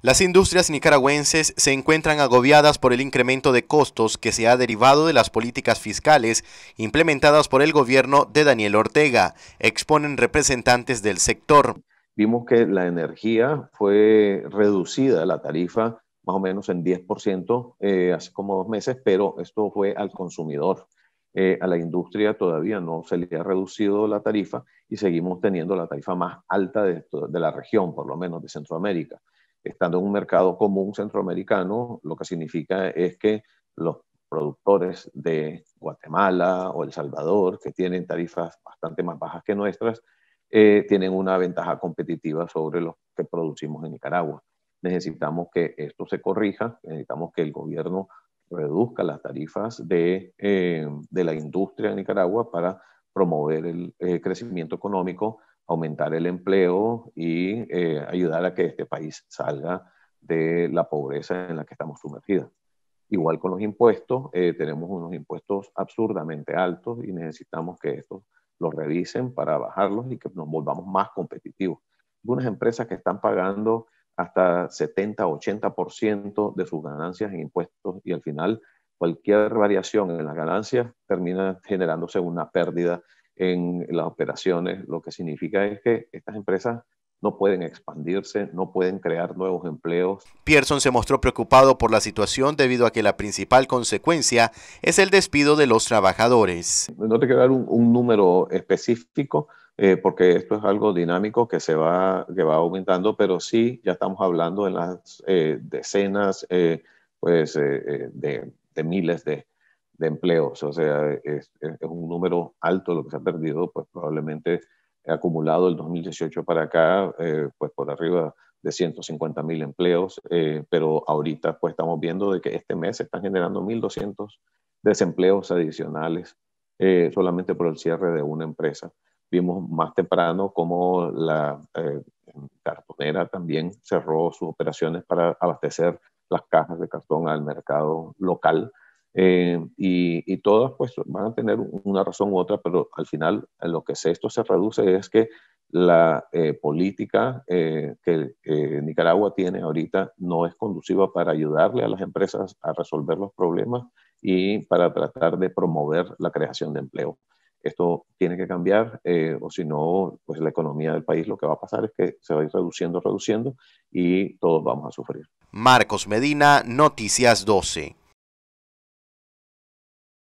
Las industrias nicaragüenses se encuentran agobiadas por el incremento de costos que se ha derivado de las políticas fiscales implementadas por el gobierno de Daniel Ortega, exponen representantes del sector. Vimos que la energía fue reducida, la tarifa más o menos en 10% eh, hace como dos meses, pero esto fue al consumidor. Eh, a la industria todavía no se le ha reducido la tarifa y seguimos teniendo la tarifa más alta de la región, por lo menos de Centroamérica estando en un mercado común centroamericano, lo que significa es que los productores de Guatemala o El Salvador, que tienen tarifas bastante más bajas que nuestras, eh, tienen una ventaja competitiva sobre los que producimos en Nicaragua. Necesitamos que esto se corrija, necesitamos que el gobierno reduzca las tarifas de, eh, la industria en Nicaragua para promover el eh, crecimiento económico aumentar el empleo y eh, ayudar a que este país salga de la pobreza en la que estamos sumergidos. Igual con los impuestos, eh, tenemos unos impuestos absurdamente altos y necesitamos que estos los revisen para bajarlos y que nos volvamos más competitivos. unas empresas que están pagando hasta 70, 80% de sus ganancias en impuestos y al final cualquier variación en las ganancias termina generándose una pérdida en las operaciones, lo que significa es que estas empresas no pueden expandirse, no pueden crear nuevos empleos. Pierson se mostró preocupado por la situación debido a que la principal consecuencia es el despido de los trabajadores. No te quiero dar un, número específico eh, porque esto es algo dinámico que se va, que va aumentando, pero sí ya estamos hablando en las eh, decenas, eh, pues, de, de, miles de, de empleos, o sea, es, un número alto lo que se ha perdido, pues probablemente acumulado el 2018 para acá, eh, pues por arriba de 150 mil empleos, eh, pero ahorita pues estamos viendo de que este mes se están generando 1.200 desempleos adicionales eh, solamente por el cierre de una empresa. Vimos más temprano como la cartonera también cerró sus operaciones para abastecer las cajas de cartón al mercado local. Eh, y, todas pues van a tener una razón u otra, pero al final lo que esto se reduce es que la eh, política eh, que Nicaragua tiene ahorita no es conduciva para ayudarle a las empresas a resolver los problemas y para tratar de promover la creación de empleo. Esto tiene que cambiar o si no, pues la economía del país lo que va a pasar es que se va a ir reduciendo, reduciendo y todos vamos a sufrir. Marcos Medina, Noticias 12.